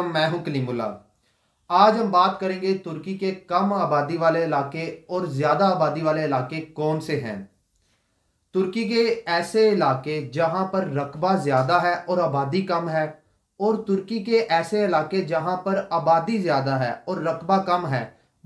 Welcome मैं हूं कलीमुल्ला आज हम बात करेंगे तुर्की के कम आबादी वाले इलाके और ज़्यादा आबादी वाले इलाके कौन से हैं तुर्की के ऐसे इलाके जहां पर रकबा ज़्यादा है और आबादी कम है और तुर्की के ऐसे इलाके जहां पर आबादी ज़्यादा है और रकबा कम है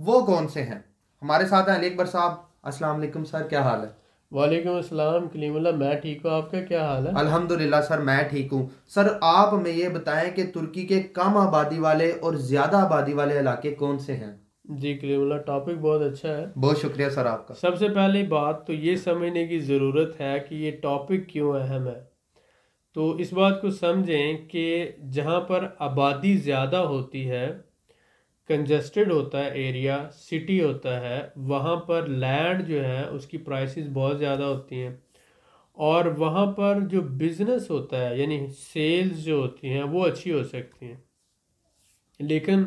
वो कौन से हैं हमारे साथ हैं अली अकबर साहब अस्सलाम सर क्या हाल है वालेकुम अस्सलाम कलीमुल्ला मैं ठीक हूँ आपका क्या हाल है अल्हम्दुलिल्लाह सर मैं ठीक हूँ सर आप हमें ये बताएं कि तुर्की के कम आबादी वाले और ज़्यादा आबादी वाले इलाके कौन से हैं जी कलीमुल्ला टॉपिक बहुत अच्छा है बहुत शुक्रिया सर आपका सबसे पहले बात तो ये समझने की ज़रूरत है कि ये टॉपिक क्यों अहम है तो इस बात को समझें कि जहाँ पर आबादी ज़्यादा होती है कंजस्टेड होता है एरिया सिटी होता है वहाँ पर लैंड जो है उसकी प्राइसेस बहुत ज़्यादा होती हैं और वहाँ पर जो बिज़नेस होता है यानी सेल्स जो होती हैं वो अच्छी हो सकती हैं लेकिन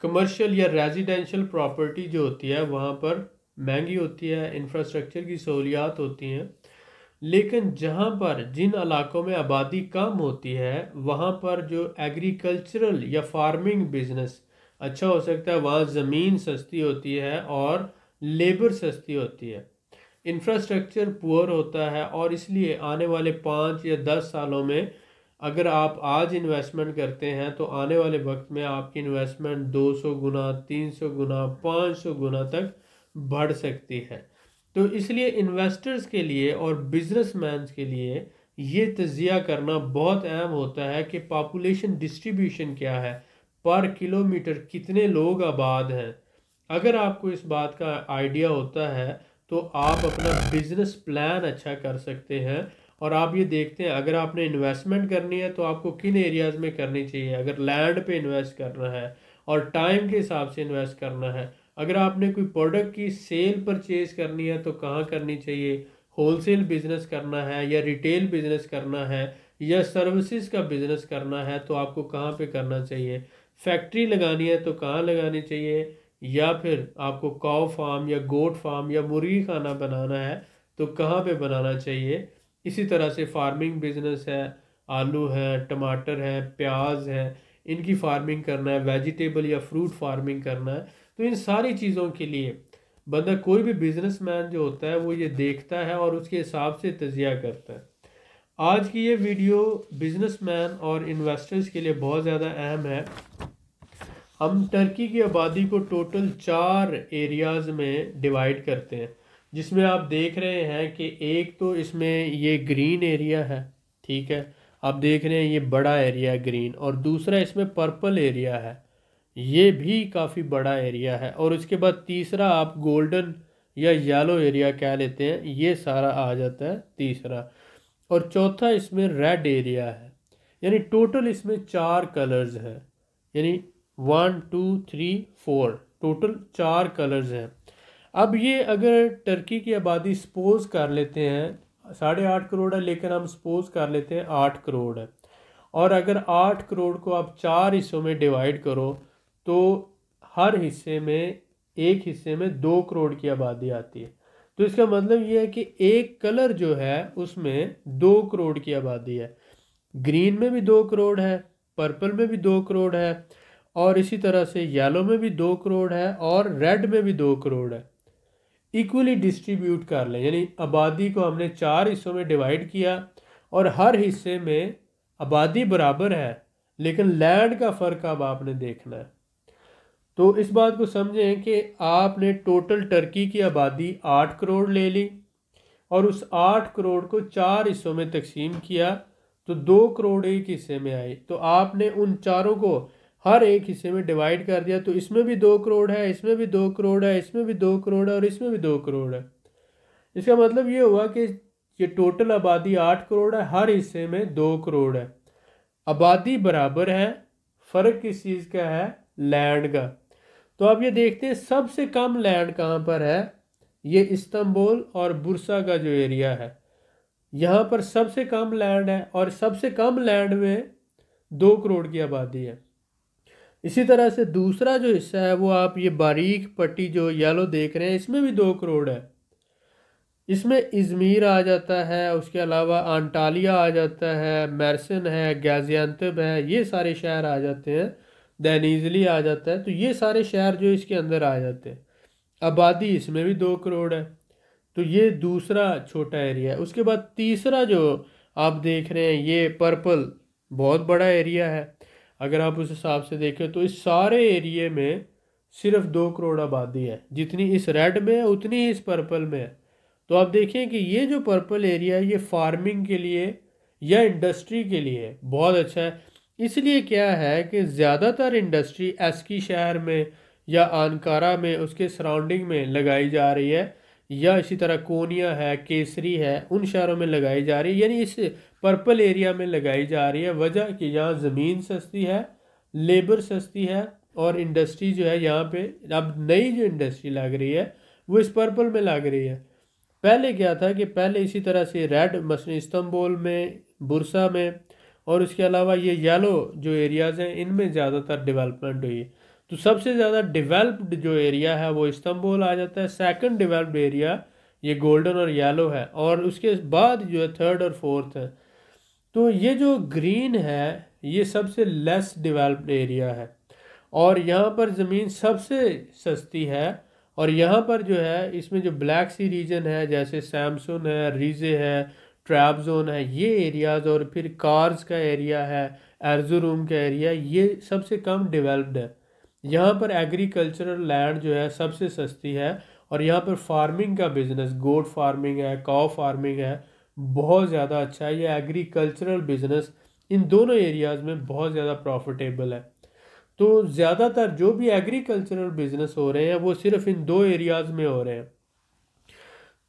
कमर्शियल या रेजिडेंशियल प्रॉपर्टी जो होती है वहाँ पर महंगी होती है इंफ्रास्ट्रक्चर की सहूलियात होती हैं लेकिन जहाँ पर जिन इलाकों में आबादी कम होती है वहाँ पर जो एग्रीकल्चरल या फार्मिंग बिजनेस अच्छा हो सकता है वहाँ ज़मीन सस्ती होती है और लेबर सस्ती होती है इंफ्रास्ट्रक्चर पुअर होता है और इसलिए आने वाले पाँच या दस सालों में अगर आप आज इन्वेस्टमेंट करते हैं तो आने वाले वक्त में आपकी इन्वेस्टमेंट 200 गुना 300 गुना 500 गुना तक बढ़ सकती है तो इसलिए इन्वेस्टर्स के लिए और बिजनेसमैन के लिए ये तजिया करना बहुत अहम होता है कि पॉपुलेशन डिस्ट्रीब्यूशन क्या है पर किलोमीटर कितने लोग आबाद हैं अगर आपको इस बात का आइडिया होता है तो आप अपना बिजनेस प्लान अच्छा कर सकते हैं और आप ये देखते हैं अगर आपने इन्वेस्टमेंट करनी है तो आपको किन एरियाज़ में करनी चाहिए अगर लैंड पे इन्वेस्ट करना है और टाइम के हिसाब से इन्वेस्ट करना है अगर आपने कोई प्रोडक्ट की सेल परचेज़ करनी है तो कहाँ करनी चाहिए होलसेल बिजनेस करना है या रिटेल बिजनेस करना है या सर्विसेज का बिजनेस करना है तो आपको कहाँ पे करना चाहिए फैक्ट्री लगानी है तो कहाँ लगानी चाहिए या फिर आपको काव फार्म या गोट फार्म या मुर्गी खाना बनाना है तो कहाँ पे बनाना चाहिए इसी तरह से फार्मिंग बिजनेस है आलू है टमाटर है प्याज है इनकी फार्मिंग करना है वेजिटेबल या फ्रूट फार्मिंग करना है तो इन सारी चीज़ों के लिए बंदा कोई भी बिजनेसमैन जो होता है वो ये देखता है और उसके हिसाब से तजिया करता है आज की ये वीडियो बिजनेसमैन और इन्वेस्टर्स के लिए बहुत ज़्यादा अहम है हम टर्की की आबादी को टोटल चार एरियाज़ में डिवाइड करते हैं जिसमें आप देख रहे हैं कि एक तो इसमें ये ग्रीन एरिया है ठीक है आप देख रहे हैं ये बड़ा एरिया ग्रीन और दूसरा इसमें पर्पल एरिया है ये भी काफ़ी बड़ा एरिया है और उसके बाद तीसरा आप गोल्डन या येलो एरिया कह लेते हैं ये सारा आ जाता है तीसरा और चौथा इसमें रेड एरिया है यानी टोटल इसमें चार कलर्स हैं यानी one two three four total चार कलर्स हैं अब ये अगर टर्की की आबादी सपोज कर लेते हैं साढ़े आठ करोड़ है लेकिन हम सपोज कर लेते हैं आठ करोड़ है और अगर आठ करोड़ को आप चार हिस्सों में डिवाइड करो तो हर हिस्से में एक हिस्से में दो करोड़ की आबादी आती है तो इसका मतलब ये है कि एक कलर जो है उसमें दो करोड़ की आबादी है ग्रीन में भी दो करोड़ है पर्पल में भी दो करोड़ है और इसी तरह से येलो में भी दो करोड़ है और रेड में भी दो करोड़ है इक्वली डिस्ट्रीब्यूट कर लें यानी आबादी को हमने चार हिस्सों में डिवाइड किया और हर हिस्से में आबादी बराबर है लेकिन लैंड का फ़र्क अब आपने देखना है तो इस बात को समझें कि आपने टोटल टर्की की आबादी आठ करोड़ ले ली और उस आठ करोड़ को चार हिस्सों में तकसीम किया तो दो करोड़ एक हिस्से में आई तो आपने उन चारों को हर एक हिस्से में डिवाइड कर दिया तो इसमें भी दो करोड़ है इसमें भी दो करोड़ है इसमें भी दो करोड़ है और इसमें भी दो करोड़ है इसका मतलब ये हुआ कि ये टोटल आबादी आठ करोड़ है हर हिस्से में दो करोड़ है आबादी बराबर है फ़र्क किस चीज़ का है लैंड का तो आप ये देखते हैं सबसे कम लैंड कहाँ पर है ये इस्तंबुल और बुरसा का जो एरिया है यहाँ पर सबसे कम लैंड है और सबसे कम लैंड में दो करोड़ की आबादी है इसी तरह से दूसरा जो हिस्सा है वो आप ये बारीक पट्टी जो येलो देख रहे हैं इसमें भी दो करोड़ है इसमें इज़मीर आ जाता है उसके अलावा आंटालिया आ जाता है मैरसन है गाजियांतब है ये सारे शहर आ जाते हैं दैनीजली आ जाता है तो ये सारे शहर जो इसके अंदर आ जाते हैं आबादी इसमें भी दो करोड़ है तो ये दूसरा छोटा एरिया है उसके बाद तीसरा जो आप देख रहे हैं ये पर्पल बहुत बड़ा एरिया है अगर आप उस हिसाब से देखें तो इस सारे एरिए में सिर्फ दो करोड़ आबादी है जितनी इस रेड में है उतनी इस पर्पल में है तो आप देखें कि ये जो पर्पल एरिया है ये फार्मिंग के लिए या इंडस्ट्री के लिए बहुत अच्छा है इसलिए क्या है कि ज़्यादातर इंडस्ट्री एस्की शहर में या आनकारा में उसके सराउंडिंग में लगाई जा रही है या इसी तरह कोनिया है केसरी है उन शहरों में लगाई जा रही है यानी इस पर्पल एरिया में लगाई जा रही है वजह कि यहाँ ज़मीन सस्ती है लेबर सस्ती है और इंडस्ट्री जो है यहाँ पे अब नई जो इंडस्ट्री लग रही है वो इस पर्पल में लग रही है पहले क्या था कि पहले इसी तरह से रेड मसलन इस्तंबुल में बुरसा में और उसके अलावा ये येलो जो एरियाज़ हैं इनमें ज़्यादातर डेवलपमेंट हुई है तो सबसे ज़्यादा डिवेल्प्ड जो एरिया है वो इस्तंबुल आ जाता है सेकंड डिवेल्प्ड एरिया ये गोल्डन और येलो है और उसके बाद जो है थर्ड और फोर्थ है तो ये जो ग्रीन है ये सबसे लेस डिवेल्प्ड एरिया है और यहाँ पर ज़मीन सबसे सस्ती है और यहाँ पर जो है इसमें जो ब्लैक सी रीजन है जैसे सैमसन है रीजे है ट्रैप जोन है ये एरियाज़ और फिर कार्स का एरिया है एर्जोरूम का एरिया ये सबसे कम डिवेल्प्ड है यहाँ पर एग्रीकल्चरल लैंड जो है सबसे सस्ती है और यहाँ पर फार्मिंग का बिज़नेस गोट फार्मिंग है काव फार्मिंग है बहुत ज़्यादा अच्छा है यह एग्रीकल्चरल बिज़नेस इन दोनों एरियाज़ में बहुत ज़्यादा प्रॉफिटेबल है तो ज़्यादातर जो भी एग्रीकल्चरल बिज़नेस हो रहे हैं वो सिर्फ इन दो एरियाज़ में हो रहे हैं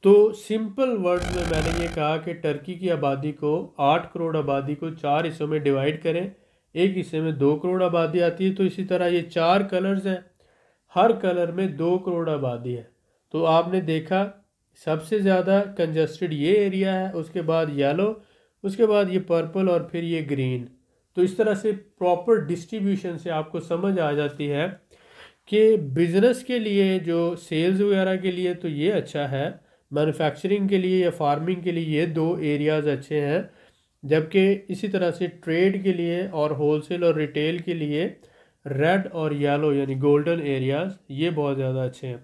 तो सिंपल वर्ड में मैंने ये कहा कि टर्की की आबादी को आठ करोड़ आबादी को चार हिस्सों में डिवाइड करें एक हिस्से में दो करोड़ आबादी आती है तो इसी तरह ये चार कलर्स हैं हर कलर में दो करोड़ आबादी है तो आपने देखा सबसे ज़्यादा कंजस्टेड ये एरिया है उसके बाद येलो उसके बाद ये पर्पल और फिर ये ग्रीन तो इस तरह से प्रॉपर डिस्ट्रीब्यूशन से आपको समझ आ जाती है कि बिज़नेस के लिए जो सेल्स वगैरह के लिए तो ये अच्छा है मैन्युफैक्चरिंग के लिए या फार्मिंग के लिए ये दो एरियाज़ अच्छे हैं जबकि इसी तरह से ट्रेड के लिए और होलसेल और रिटेल के लिए रेड और येलो यानी गोल्डन एरियाज ये बहुत ज़्यादा अच्छे हैं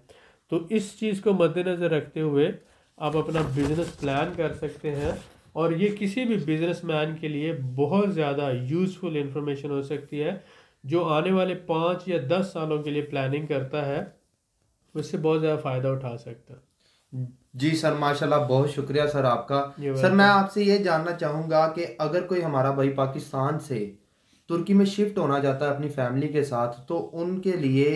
तो इस चीज़ को मद्देनज़र रखते हुए आप अपना बिजनेस प्लान कर सकते हैं और ये किसी भी बिजनेसमैन के लिए बहुत ज़्यादा यूज़फुल इंफॉर्मेशन हो सकती है जो आने वाले पाँच या दस सालों के लिए प्लानिंग करता है उससे बहुत ज़्यादा फ़ायदा उठा सकता है जी सर माशाल्लाह बहुत शुक्रिया सर आपका सर मैं आपसे ये जानना चाहूंगा कि अगर कोई हमारा भाई पाकिस्तान से तुर्की में शिफ्ट होना चाहता है अपनी फैमिली के साथ तो उनके लिए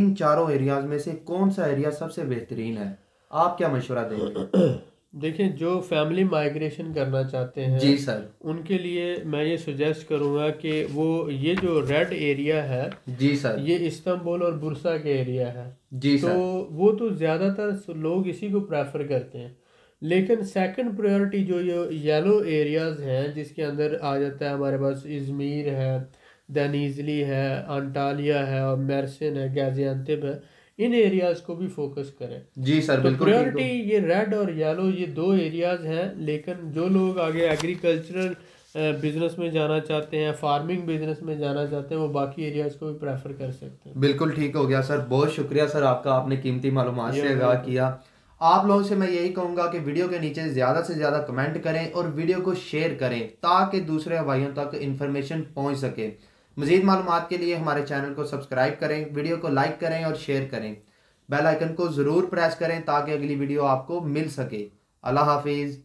इन चारों एरियाज में से कौन सा एरिया सबसे बेहतरीन है आप क्या मशवरा देंगे देखिए जो फैमिली माइग्रेशन करना चाहते हैं जी सर उनके लिए मैं ये सजेस्ट करूँगा कि वो ये जो रेड एरिया है जी सर ये इस्तांबुल और बुरसा के एरिया है जी तो सर। वो तो ज़्यादातर लोग इसी को प्रेफर करते हैं लेकिन सेकंड प्रायोरिटी जो ये येलो एरियाज़ हैं जिसके अंदर आ जाता है हमारे पास इजमीर है दनीजली है अंटालिया है और मैरसिन है गैजियांतिब है इन एरियाज को भी फोकस करें जी सर तो प्रायोरिटी ये रेड और येलो ये दो एरियाज हैं लेकिन जो लोग आगे एग्रीकल्चरल बिजनेस में जाना चाहते हैं फार्मिंग बिजनेस में जाना चाहते हैं वो बाकी एरियाज को भी प्रेफर कर सकते हैं बिल्कुल ठीक हो गया सर बहुत शुक्रिया सर आपका आपने कीमती मालूम आगा आगाह किया आप लोगों से मैं यही कहूंगा कि वीडियो के नीचे ज़्यादा से ज़्यादा कमेंट करें और वीडियो को शेयर करें ताकि दूसरे भाइयों तक इन्फॉर्मेशन पहुंच सके मजीद मालूम के लिए हमारे चैनल को सब्सक्राइब करें वीडियो को लाइक करें और शेयर करें बेल आइकन को ज़रूर प्रेस करें ताकि अगली वीडियो आपको मिल सके अल्लाह हाफिज़